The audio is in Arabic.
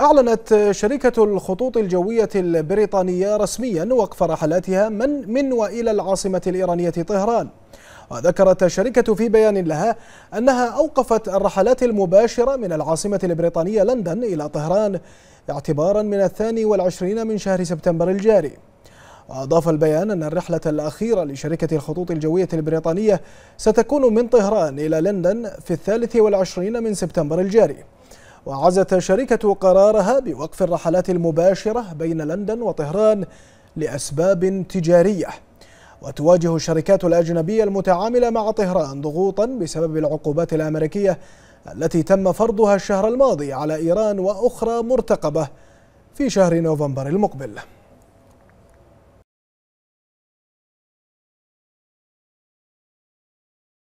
أعلنت شركة الخطوط الجوية البريطانية رسميا وقف رحلاتها من من وإلى العاصمة الإيرانية طهران وذكرت الشركة في بيان لها أنها أوقفت الرحلات المباشرة من العاصمة البريطانية لندن إلى طهران اعتبارا من الثاني والعشرين من شهر سبتمبر الجاري وأضاف البيان أن الرحلة الأخيرة لشركة الخطوط الجوية البريطانية ستكون من طهران إلى لندن في الثالث والعشرين من سبتمبر الجاري وعزت شركة قرارها بوقف الرحلات المباشرة بين لندن وطهران لأسباب تجارية وتواجه الشركات الأجنبية المتعاملة مع طهران ضغوطا بسبب العقوبات الأمريكية التي تم فرضها الشهر الماضي على إيران وأخرى مرتقبة في شهر نوفمبر المقبل